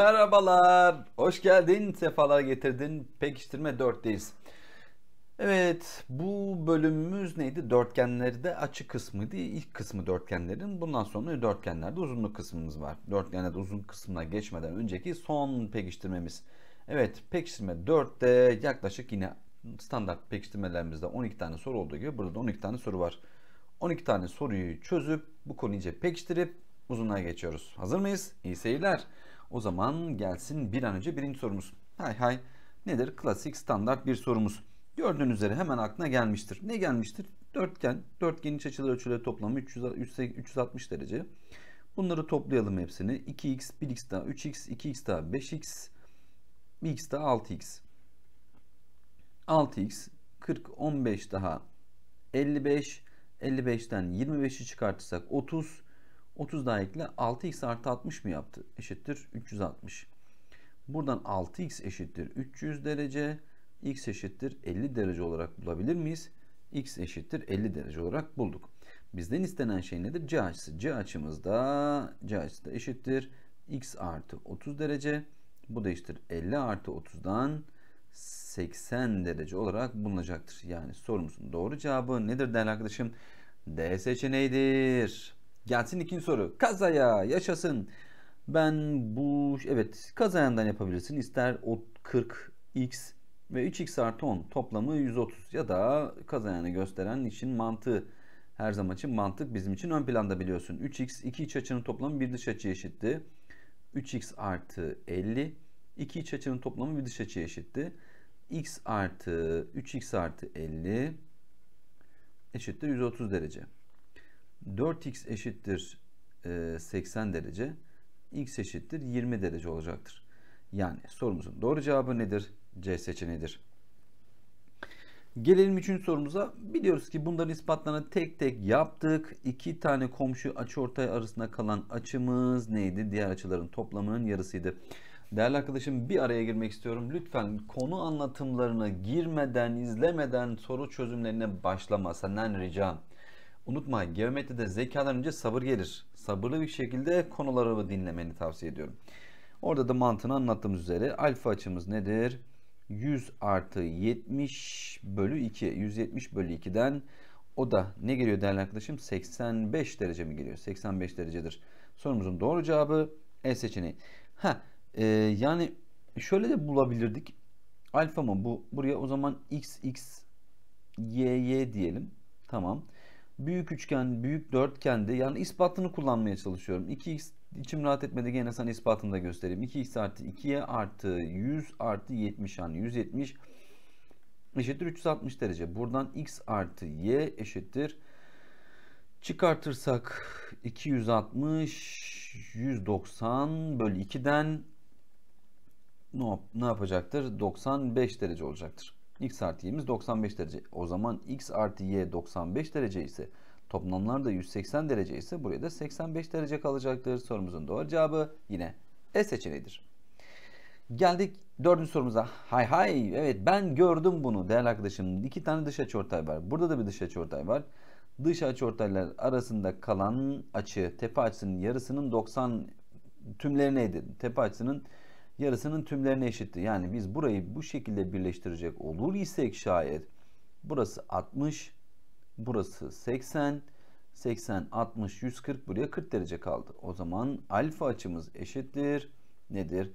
Merhabalar, hoş geldin, sefalar getirdin. Pekiştirme 4'teyiz. Evet, bu bölümümüz neydi? Dörtgenlerde açı kısmıydı. İlk kısmı dörtgenlerin. Bundan sonra dörtgenlerde uzunluk kısmımız var. Dörtgenlerde uzun kısmına geçmeden önceki son pekiştirmemiz. Evet, pekiştirme 4'te yaklaşık yine standart pekiştirmelerimizde 12 tane soru olduğu gibi burada da 12 tane soru var. 12 tane soruyu çözüp bu konuyu iyice pekiştirip uzunluğa geçiyoruz. Hazır mıyız? İyi seyirler. O zaman gelsin bir an önce birinci sorumuz. Hay hay nedir? Klasik standart bir sorumuz. Gördüğünüz üzere hemen aklına gelmiştir. Ne gelmiştir? Dörtgen, dörtgenin iç açıları ölçüleri toplamı 300, 360 derece. Bunları toplayalım hepsini. 2x, 1x daha 3x, 2x daha 5x, 1x daha 6x. 6x, 40, 15 daha 55, 55'ten 25'i çıkartırsak 30, 30 daha ekle 6x artı 60 mı yaptı? Eşittir 360. Buradan 6x eşittir 300 derece. x eşittir 50 derece olarak bulabilir miyiz? x eşittir 50 derece olarak bulduk. Bizden istenen şey nedir? C açısı. C açımız da C açısı da eşittir. x artı 30 derece. Bu da eşittir 50 artı 30'dan 80 derece olarak bulunacaktır. Yani sorumuzun doğru cevabı nedir değerli arkadaşım? D seçeneğidir. Gelsin ikinci soru. Kazaya yaşasın. Ben bu evet kazayandan yapabilirsin. İster o 40 x ve 3x artı 10 toplamı 130 ya da kazayanı gösteren için mantığı her zaman için mantık bizim için ön planda biliyorsun. 3x 2 iç açının toplamı bir dış açı eşitti. 3x artı 50 2 iç açının toplamı bir dış açı eşitti. x artı 3x artı 50 eşittir 130 derece. 4x eşittir 80 e, derece. x eşittir 20 derece olacaktır. Yani sorumuzun doğru cevabı nedir? C seçeneğidir. Gelelim üçüncü sorumuza. Biliyoruz ki bunların ispatlarını tek tek yaptık. İki tane komşu açıortay arasında kalan açımız neydi? Diğer açıların toplamının yarısıydı. Değerli arkadaşım bir araya girmek istiyorum. Lütfen konu anlatımlarına girmeden, izlemeden soru çözümlerine başlama. Senden ricam. Unutma geometride zekadan önce sabır gelir. Sabırlı bir şekilde konuları dinlemeni tavsiye ediyorum. Orada da mantığını anlattığımız üzere alfa açımız nedir? 100 artı 70 bölü 2. 170 bölü 2'den o da ne geliyor değerli arkadaşım? 85 derece mi geliyor? 85 derecedir. Sorumuzun doğru cevabı E seçeneği. Ha, e, yani şöyle de bulabilirdik. Alfa mı bu? Buraya o zaman x x y y diyelim. Tamam büyük üçgen, büyük dörtgende yani ispatını kullanmaya çalışıyorum. 2x içim rahat etmedi gene sana ispatını da göstereyim. 2x artı 2'ye artı 100 artı 70 yani 170 eşittir 360 derece. Buradan x artı y eşittir. Çıkartırsak 260 190 bölü 2'den ne, yap ne yapacaktır? 95 derece olacaktır x artı y'miz 95 derece. O zaman x artı y 95 derece ise toplamlar da 180 derece ise buraya da 85 derece kalacaktır. Sorumuzun doğru cevabı yine E seçeneğidir. Geldik dördüncü sorumuza. Hay hay evet ben gördüm bunu değerli arkadaşım. İki tane dış ortay var. Burada da bir dış ortay var. Dış ortaylar arasında kalan açı tepe açısının yarısının 90 tümlerineydi. Tepe açısının yarısının tümlerine eşittir. Yani biz burayı bu şekilde birleştirecek olur isek şayet burası 60, burası 80, 80, 60, 140 buraya 40 derece kaldı. O zaman alfa açımız eşittir. Nedir?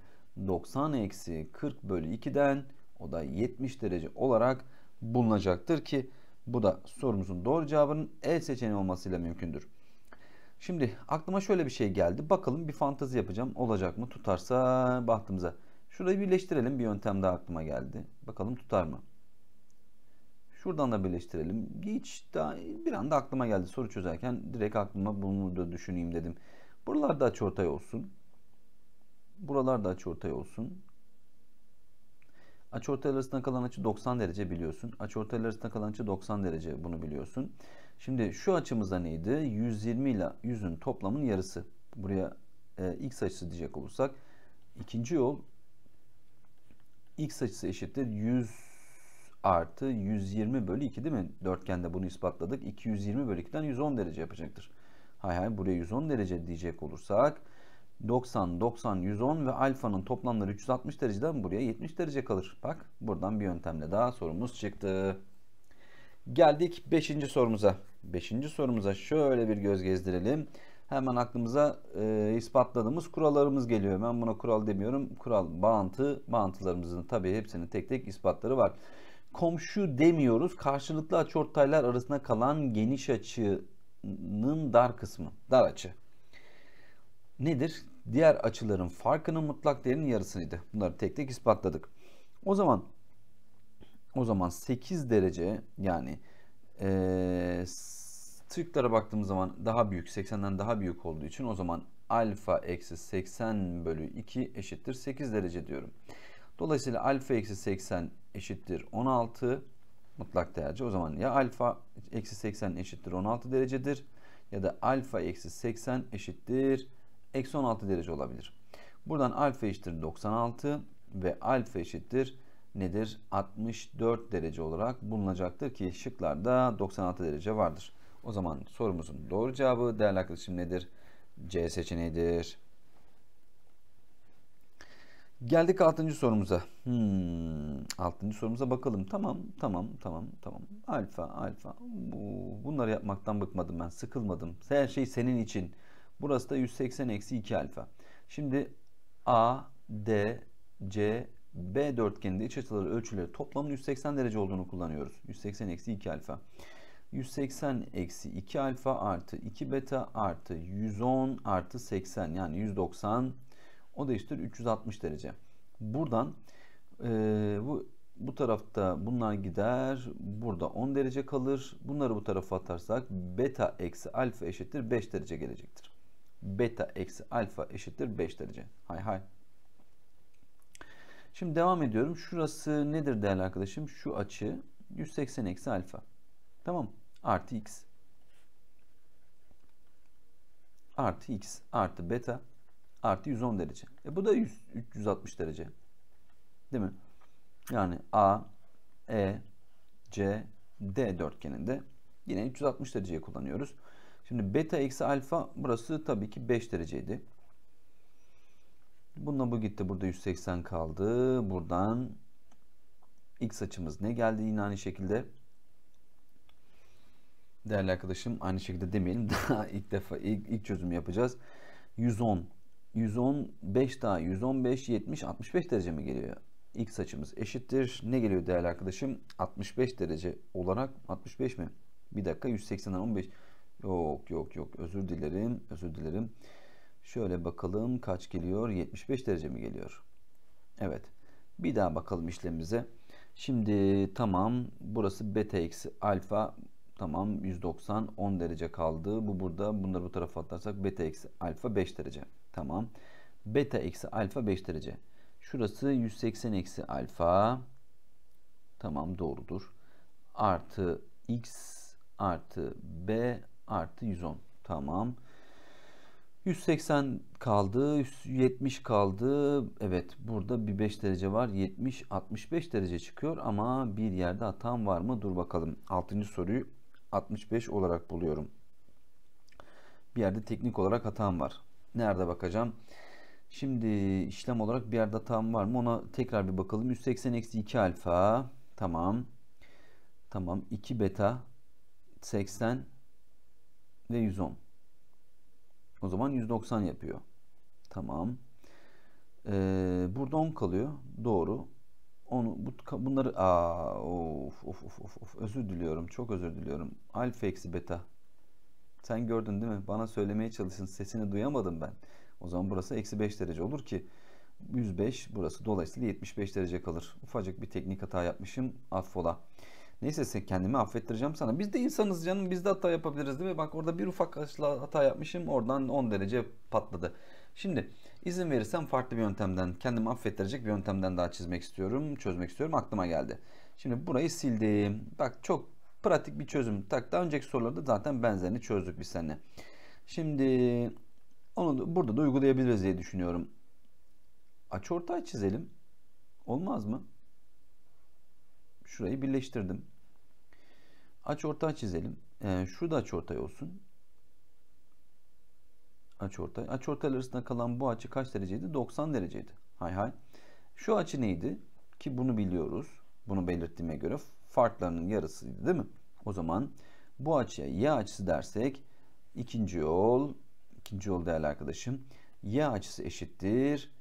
90 eksi 40 bölü 2'den o da 70 derece olarak bulunacaktır ki bu da sorumuzun doğru cevabının E seçeneği olmasıyla mümkündür. Şimdi aklıma şöyle bir şey geldi. Bakalım bir fantazi yapacağım. Olacak mı? Tutarsa bahtımıza. Şurayı birleştirelim. Bir yöntem daha aklıma geldi. Bakalım tutar mı? Şuradan da birleştirelim. Hiç daha bir anda aklıma geldi. Soru çözerken direkt aklıma bunu da düşüneyim dedim. Buralarda açıortay olsun. Buralarda açıortay olsun. Açıortay arasında kalan açı 90 derece biliyorsun. Açıortay arasında kalan açı 90 derece bunu biliyorsun. Şimdi şu açımızda neydi? 120 ile 100'ün toplamın yarısı. Buraya e, x açısı diyecek olursak ikinci yol x açısı eşittir 100 artı 120 bölü 2 değil mi? Dörtgende bunu ispatladık. 220 bölü 2'den 110 derece yapacaktır. Hay hay buraya 110 derece diyecek olursak 90, 90, 110 ve alfanın toplamları 360 dereceden buraya 70 derece kalır. Bak buradan bir yöntemle daha sorumuz çıktı. Geldik 5. sorumuza. 5. sorumuza şöyle bir göz gezdirelim. Hemen aklımıza e, ispatladığımız kurallarımız geliyor. Ben buna kural demiyorum. Kural, bağıntı, bağıntılarımızın tabii hepsinin tek tek ispatları var. Komşu demiyoruz. Karşılıklı açıortaylar arasında kalan geniş açının dar kısmı, dar açı. Nedir? Diğer açıların farkının mutlak değerinin yarısıydı. Bunları tek tek ispatladık. O zaman o zaman 8 derece yani e, Türklere baktığımız zaman daha büyük 80'den daha büyük olduğu için o zaman alfa eksi 80 bölü 2 eşittir 8 derece diyorum. Dolayısıyla alfa eksi 80 eşittir 16 mutlak değerci. O zaman ya alfa eksi 80 eşittir 16 derecedir ya da alfa eksi 80 eşittir eksi 16 derece olabilir. Buradan alfa eşittir 96 ve alfa eşittir nedir? 64 derece olarak bulunacaktır ki şıklarda 96 derece vardır. O zaman sorumuzun doğru cevabı değerli arkadaşım nedir? C seçeneğidir. Geldik 6. sorumuza. Hmm, 6. sorumuza bakalım. Tamam, tamam, tamam, tamam. Alfa, alfa. Bunları yapmaktan bıkmadım ben. Sıkılmadım. Her şey senin için. Burası da 180 eksi 2 alfa. Şimdi A, D, C, B dörtgeninde iç açıları ölçüleri toplamın 180 derece olduğunu kullanıyoruz. 180 eksi 2 alfa. 180 eksi 2 alfa artı 2 beta artı 110 artı 80 yani 190 o da eşittir 360 derece. Buradan e, bu bu tarafta bunlar gider. Burada 10 derece kalır. Bunları bu tarafa atarsak beta eksi alfa eşittir 5 derece gelecektir. Beta eksi alfa eşittir 5 derece. Hay hay. Şimdi devam ediyorum. Şurası nedir değerli arkadaşım? Şu açı 180 eksi alfa. Tamam. Artı x. Artı x artı beta artı 110 derece. E bu da 100, 360 derece. Değil mi? Yani A, E, C, D dörtgeninde yine 360 dereceyi kullanıyoruz. Şimdi beta eksi alfa burası tabii ki 5 dereceydi. Bununla bu gitti. Burada 180 kaldı. Buradan x açımız ne geldi? Yine aynı şekilde değerli arkadaşım aynı şekilde demeyelim. Daha ilk defa ilk, ilk çözümü yapacağız. 110 115 daha 115 70 65 derece mi geliyor? X açımız eşittir. Ne geliyor değerli arkadaşım? 65 derece olarak 65 mi? Bir dakika 180'den 15. Yok yok yok özür dilerim özür dilerim. Şöyle bakalım kaç geliyor? 75 derece mi geliyor? Evet. Bir daha bakalım işlemimize. Şimdi tamam burası beta eksi alfa tamam 190 10 derece kaldı. Bu burada bunları bu tarafa atarsak beta eksi alfa 5 derece. Tamam. Beta eksi alfa 5 derece. Şurası 180 eksi alfa. Tamam doğrudur. Artı x artı b artı 110. Tamam. 180 kaldı, 170 kaldı. Evet burada bir 5 derece var. 70, 65 derece çıkıyor ama bir yerde hatam var mı? Dur bakalım. 6. soruyu 65 olarak buluyorum. Bir yerde teknik olarak hatam var. Nerede bakacağım? Şimdi işlem olarak bir yerde hatam var mı? Ona tekrar bir bakalım. 180 eksi 2 alfa. Tamam. Tamam. 2 beta. 80 ve 110. O zaman 190 yapıyor. Tamam. Ee, burada 10 kalıyor. Doğru. Onu, bu, bunları aa, of, of, of, of, of, özür diliyorum. Çok özür diliyorum. Alfa eksi beta. Sen gördün değil mi? Bana söylemeye çalışın. Sesini duyamadım ben. O zaman burası eksi 5 derece olur ki 105 burası dolayısıyla 75 derece kalır. Ufacık bir teknik hata yapmışım. Affola. Neyse kendimi affettireceğim sana. Biz de insanız canım. Biz de hata yapabiliriz değil mi? Bak orada bir ufak hata yapmışım. Oradan 10 derece patladı. Şimdi izin verirsem farklı bir yöntemden, kendimi affettirecek bir yöntemden daha çizmek istiyorum, çözmek istiyorum. Aklıma geldi. Şimdi burayı sildim. Bak çok pratik bir çözüm. Tak daha önceki sorularda zaten benzerini çözdük biz seninle. Şimdi onu da, burada da uygulayabiliriz diye düşünüyorum. Açı ortay çizelim. Olmaz mı? Şurayı birleştirdim. Aç orta çizelim. Ee, şu da aç ortay olsun. Aç ortay. Aç ortay arasında kalan bu açı kaç dereceydi? 90 dereceydi. Hay hay. Şu açı neydi? Ki bunu biliyoruz. Bunu belirttiğime göre farklarının yarısıydı değil mi? O zaman bu açıya y açısı dersek ikinci yol ikinci yol değerli arkadaşım y açısı eşittir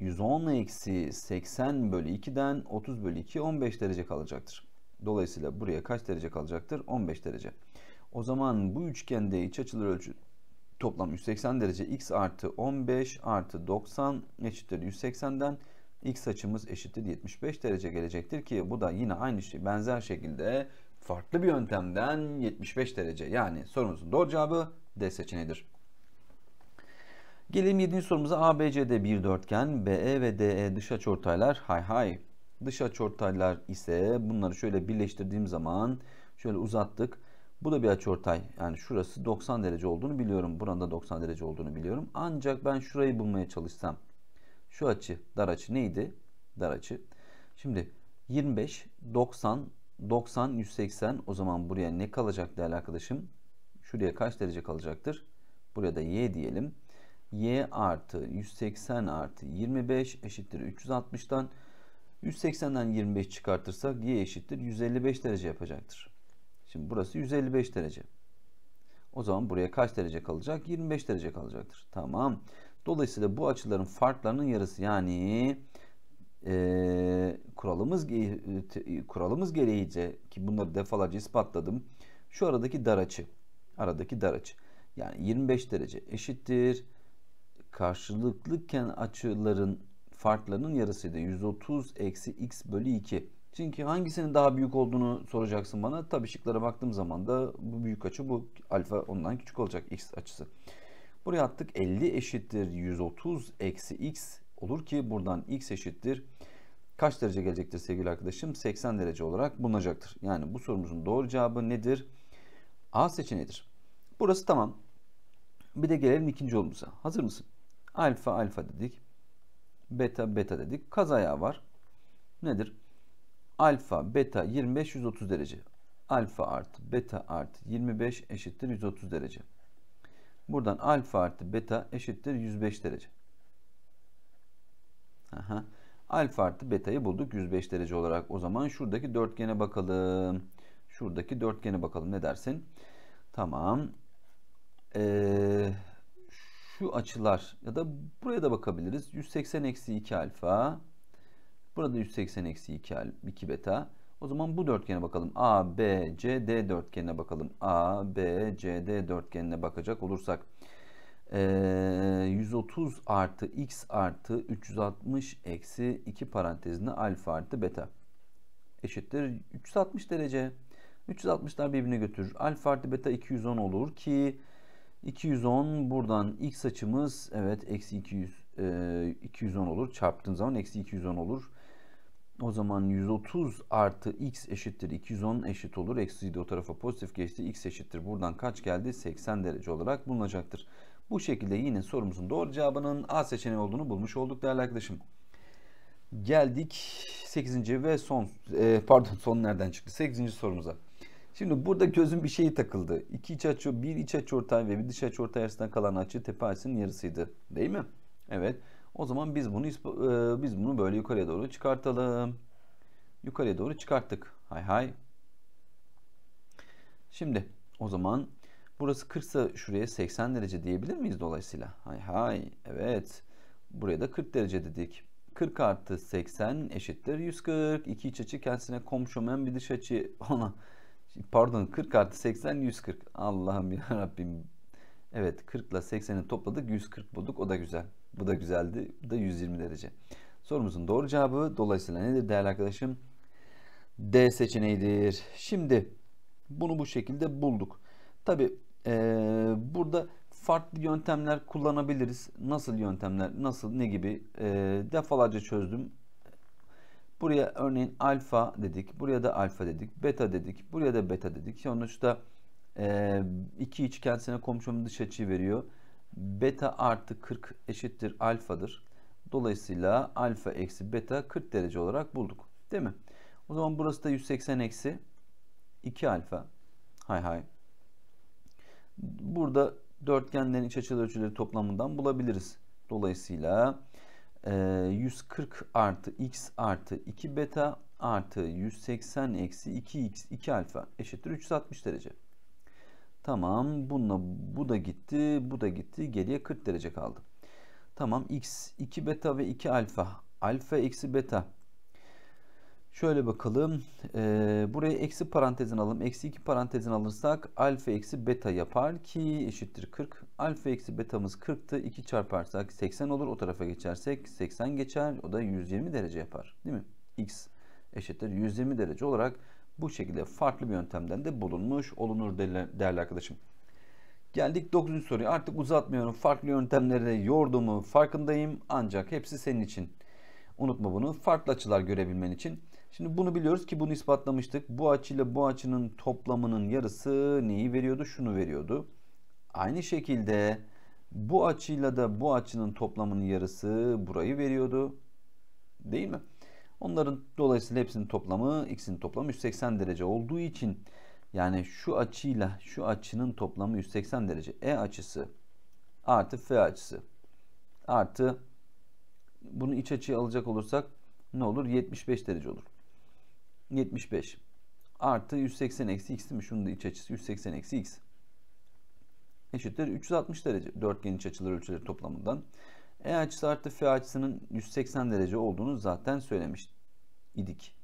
110 eksi 80 bölü 2'den 30 bölü 2 15 derece kalacaktır. Dolayısıyla buraya kaç derece kalacaktır? 15 derece. O zaman bu üçgende iç açılar ölçü toplam 180 derece x artı 15 artı 90 eşittir 180'den x açımız eşittir 75 derece gelecektir ki bu da yine aynı şey benzer şekilde farklı bir yöntemden 75 derece yani sorumuzun doğru cevabı D seçeneğidir. Gelelim 7. sorumuza. ABC'de bir dörtgen, BE ve DE dış açıortaylar. Hay hay. Dış açıortaylar ise bunları şöyle birleştirdiğim zaman şöyle uzattık. Bu da bir açıortay. Yani şurası 90 derece olduğunu biliyorum. Buranın da 90 derece olduğunu biliyorum. Ancak ben şurayı bulmaya çalışsam şu açı, dar açı neydi? Dar açı. Şimdi 25, 90, 90, 180 o zaman buraya ne kalacak değerli arkadaşım? Şuraya kaç derece kalacaktır? Buraya da y diyelim y artı 180 artı 25 eşittir 360'dan 180'den 25 çıkartırsak y eşittir 155 derece yapacaktır. Şimdi burası 155 derece. O zaman buraya kaç derece kalacak? 25 derece kalacaktır. Tamam. Dolayısıyla bu açıların farklarının yarısı yani e, kuralımız kuralımız gereğice ki bunları defalarca ispatladım. Şu aradaki dar açı. Aradaki dar açı. Yani 25 derece eşittir karşılıklıken açıların farklarının yarısıydı. 130 eksi x bölü 2. Çünkü hangisinin daha büyük olduğunu soracaksın bana. Tabi şıklara baktığım zaman da bu büyük açı bu alfa ondan küçük olacak x açısı. Buraya attık 50 eşittir 130 eksi x olur ki buradan x eşittir. Kaç derece gelecektir sevgili arkadaşım? 80 derece olarak bulunacaktır. Yani bu sorumuzun doğru cevabı nedir? A seçeneğidir. Burası tamam. Bir de gelelim ikinci yolumuza. Hazır mısın? Alfa alfa dedik. Beta beta dedik. Kaz ayağı var. Nedir? Alfa beta 25 130 derece. Alfa artı beta artı 25 eşittir 130 derece. Buradan alfa artı beta eşittir 105 derece. Aha. Alfa artı beta'yı bulduk 105 derece olarak. O zaman şuradaki dörtgene bakalım. Şuradaki dörtgene bakalım ne dersin? Tamam. Ee, şu açılar ya da buraya da bakabiliriz. 180 eksi 2 alfa. Burada 180 eksi 2, 2 beta. O zaman bu dörtgene bakalım. A, B, C, D dörtgenine bakalım. A, B, C, D dörtgenine bakacak olursak. Ee, 130 artı x artı 360 eksi 2 parantezinde alfa artı beta eşittir 360 derece. 360'lar birbirine götürür. Alfa artı beta 210 olur ki 210 buradan x açımız evet eksi 200 e, 210 olur. Çarptığın zaman eksi 210 olur. O zaman 130 artı x eşittir 210 eşit olur. Eksi de o tarafa pozitif geçti. x eşittir. Buradan kaç geldi? 80 derece olarak bulunacaktır. Bu şekilde yine sorumuzun doğru cevabının A seçeneği olduğunu bulmuş olduk değerli arkadaşım. Geldik 8. ve son e, pardon son nereden çıktı? 8. sorumuza. Şimdi burada gözün bir şeyi takıldı. İki iç açı, bir iç açı ortay ve bir dış açı ortay arasında kalan açı tepe açısının yarısıydı. Değil mi? Evet. O zaman biz bunu e, biz bunu böyle yukarıya doğru çıkartalım. Yukarıya doğru çıkarttık. Hay hay. Şimdi o zaman burası 40 ise şuraya 80 derece diyebilir miyiz dolayısıyla? Hay hay. Evet. Buraya da 40 derece dedik. 40 artı 80 eşittir 140. İki iç açı kendisine komşu bir dış açı ona pardon 40 artı 80 140. Allah'ım ya Rabbim. Evet 40 ile 80'i topladık 140 bulduk o da güzel. Bu da güzeldi. Bu da 120 derece. Sorumuzun doğru cevabı dolayısıyla nedir değerli arkadaşım? D seçeneğidir. Şimdi bunu bu şekilde bulduk. Tabi e, burada farklı yöntemler kullanabiliriz. Nasıl yöntemler, nasıl, ne gibi e, defalarca çözdüm. Buraya örneğin alfa dedik, buraya da alfa dedik, beta dedik, buraya da beta dedik. Sonuçta e, iki iç kendisine komşumun dış açıyı veriyor. Beta artı 40 eşittir alfadır. Dolayısıyla alfa eksi beta 40 derece olarak bulduk. Değil mi? O zaman burası da 180 eksi 2 alfa. Hay hay. Burada dörtgenlerin iç açılı ölçüleri toplamından bulabiliriz. Dolayısıyla 140 ee, artı x artı 2 beta artı 180 eksi 2x 2 alfa eşittir 360 derece. Tamam bununla bu da gitti bu da gitti geriye 40 derece kaldı. Tamam x 2 beta ve 2 alfa alfa eksi beta Şöyle bakalım. E, buraya eksi parantezin alalım. Eksi 2 parantezin alırsak alfa eksi beta yapar ki eşittir 40. Alfa eksi betamız 40'tı. 2 çarparsak 80 olur. O tarafa geçersek 80 geçer. O da 120 derece yapar. Değil mi? X eşittir 120 derece olarak bu şekilde farklı bir yöntemden de bulunmuş olunur değerli arkadaşım. Geldik 9. soruya. Artık uzatmıyorum. Farklı yöntemlere yorduğumu farkındayım. Ancak hepsi senin için. Unutma bunu. Farklı açılar görebilmen için Şimdi bunu biliyoruz ki bunu ispatlamıştık. Bu açıyla bu açının toplamının yarısı neyi veriyordu? Şunu veriyordu. Aynı şekilde bu açıyla da bu açının toplamının yarısı burayı veriyordu. Değil mi? Onların dolayısıyla hepsinin toplamı x'in toplamı 180 derece olduğu için yani şu açıyla şu açının toplamı 180 derece. E açısı artı F açısı artı bunu iç açıya alacak olursak ne olur? 75 derece olur. 75 artı 180 eksi x değil mi? Şunun da iç açısı 180 eksi x eşittir 360 derece dörtgen iç açıları ölçüleri toplamından. E açısı artı F açısının 180 derece olduğunu zaten söylemiş idik.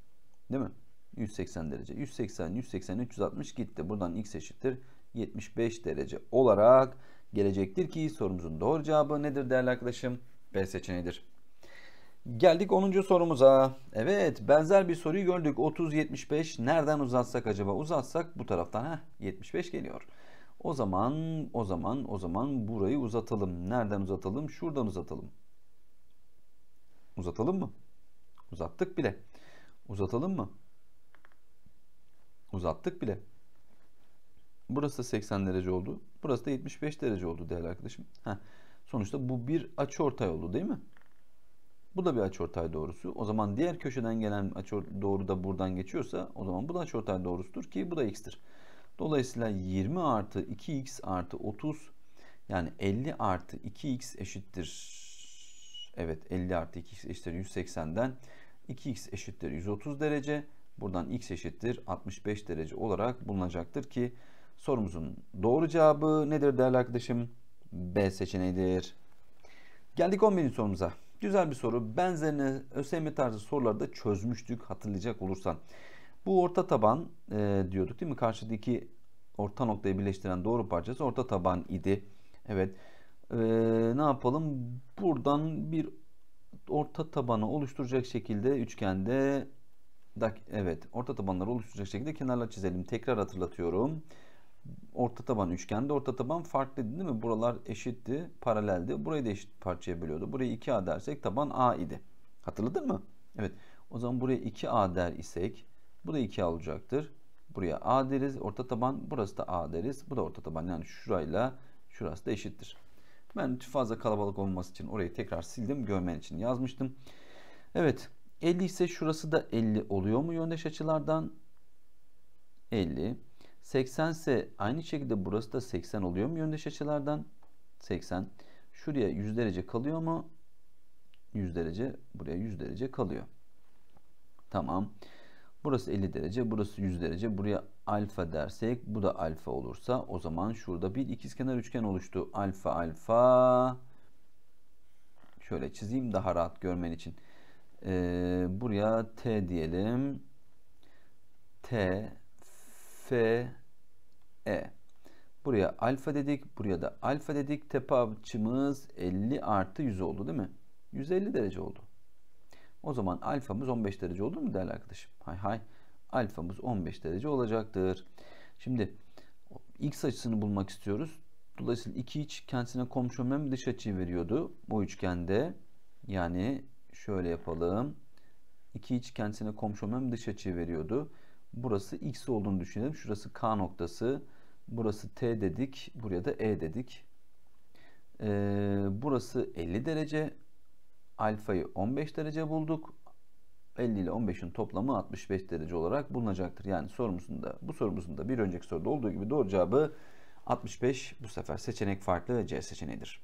Değil mi? 180 derece. 180, 180, 360 gitti. Buradan x eşittir 75 derece olarak gelecektir ki sorumuzun doğru cevabı nedir değerli arkadaşım? B seçeneğidir. Geldik 10. sorumuza. Evet benzer bir soruyu gördük. 30-75 nereden uzatsak acaba? Uzatsak bu taraftan ha 75 geliyor. O zaman o zaman o zaman burayı uzatalım. Nereden uzatalım? Şuradan uzatalım. Uzatalım mı? Uzattık bile. Uzatalım mı? Uzattık bile. Burası da 80 derece oldu. Burası da 75 derece oldu değerli arkadaşım. Heh. Sonuçta bu bir açı ortay oldu değil mi? Bu da bir açıortay doğrusu. O zaman diğer köşeden gelen açı doğru da buradan geçiyorsa o zaman bu da açıortay doğrusudur ki bu da x'tir. Dolayısıyla 20 artı 2x artı 30 yani 50 artı 2x eşittir. Evet 50 artı 2x eşittir 180'den 2x eşittir 130 derece. Buradan x eşittir 65 derece olarak bulunacaktır ki sorumuzun doğru cevabı nedir değerli arkadaşım? B seçeneğidir. Geldik 11. sorumuza. Güzel bir soru. Benzerine ÖSYM tarzı sorularda çözmüştük hatırlayacak olursan. Bu orta taban e, diyorduk değil mi? Karşıdaki orta noktayı birleştiren doğru parçası orta taban idi. Evet. E, ne yapalım? Buradan bir orta tabanı oluşturacak şekilde üçgende evet orta tabanları oluşturacak şekilde kenarlar çizelim. Tekrar hatırlatıyorum orta taban üçgende orta taban farklıydı değil mi? Buralar eşitti, paraleldi. Burayı da eşit parçaya bölüyordu. Burayı 2A dersek taban A idi. Hatırladın mı? Evet. O zaman buraya 2A der isek bu da 2A olacaktır. Buraya A deriz. Orta taban burası da A deriz. Bu da orta taban. Yani şurayla şurası da eşittir. Ben fazla kalabalık olması için orayı tekrar sildim. Görmen için yazmıştım. Evet. 50 ise şurası da 50 oluyor mu yöndeş açılardan? 50. 80 ise aynı şekilde burası da 80 oluyor mu yöndeş açılardan? 80. Şuraya 100 derece kalıyor mu? 100 derece. Buraya 100 derece kalıyor. Tamam. Burası 50 derece. Burası 100 derece. Buraya alfa dersek bu da alfa olursa o zaman şurada bir ikizkenar üçgen oluştu. Alfa alfa. Şöyle çizeyim daha rahat görmen için. Ee, buraya T diyelim. T F E. Buraya alfa dedik. Buraya da alfa dedik. Tepe açımız 50 artı 100 oldu değil mi? 150 derece oldu. O zaman alfamız 15 derece oldu mu değerli arkadaşım? Hay hay. Alfamız 15 derece olacaktır. Şimdi x açısını bulmak istiyoruz. Dolayısıyla 2, iç kendisine komşu olmayan bir dış açıyı veriyordu. Bu üçgende yani şöyle yapalım. 2, iç kendisine komşu olmayan bir dış açıyı veriyordu. Burası x olduğunu düşünelim. Şurası k noktası. Burası t dedik. Buraya da e dedik. Ee, burası 50 derece. Alfayı 15 derece bulduk. 50 ile 15'in toplamı 65 derece olarak bulunacaktır. Yani sorumuzunda bu sorumuzun da bir önceki soruda olduğu gibi doğru cevabı 65 bu sefer seçenek farklı ve C seçeneğidir.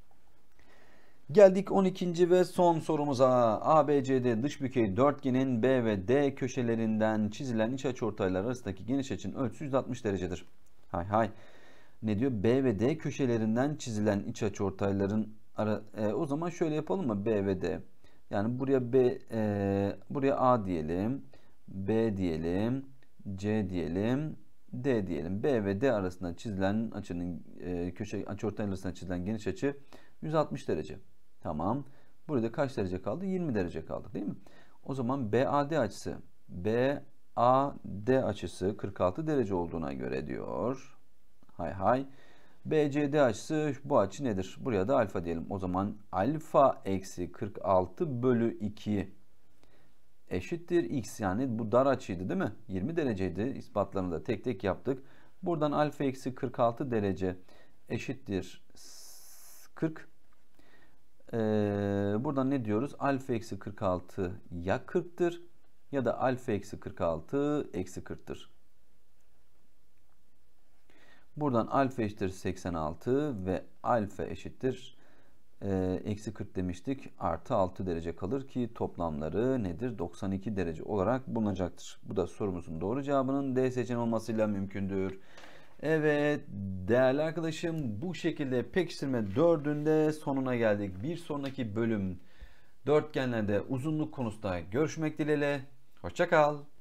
Geldik 12. ve son sorumuza. ABCD dış bükey dörtgenin B ve D köşelerinden çizilen iç açıortaylar arasındaki geniş açının ölçüsü 160 derecedir. Hay hay. Ne diyor? B ve D köşelerinden çizilen iç açıortayların ara e, o zaman şöyle yapalım mı? B ve D. Yani buraya B e, buraya A diyelim. B diyelim. C diyelim. D diyelim. B ve D arasında çizilen açının e, köşe açıortay arasında çizilen geniş açı 160 derece. Tamam. Burada kaç derece kaldı? 20 derece kaldı değil mi? O zaman BAD açısı BAD açısı 46 derece olduğuna göre diyor. Hay hay. BCD açısı bu açı nedir? Buraya da alfa diyelim. O zaman alfa eksi 46 bölü 2 eşittir x yani bu dar açıydı değil mi? 20 dereceydi. İspatlarını da tek tek yaptık. Buradan alfa eksi 46 derece eşittir 40 ee, burada ne diyoruz? Alfa eksi 46 ya 40'tır ya da alfa eksi 46 eksi 40'tır. Buradan alfa eşittir 86 ve alfa eşittir e, eksi 40 demiştik. Artı 6 derece kalır ki toplamları nedir? 92 derece olarak bulunacaktır. Bu da sorumuzun doğru cevabının D seçeneği olmasıyla mümkündür. Evet değerli arkadaşım bu şekilde pekiştirme dördünde sonuna geldik. Bir sonraki bölüm dörtgenlerde uzunluk konusunda görüşmek dileğiyle. Hoşçakal.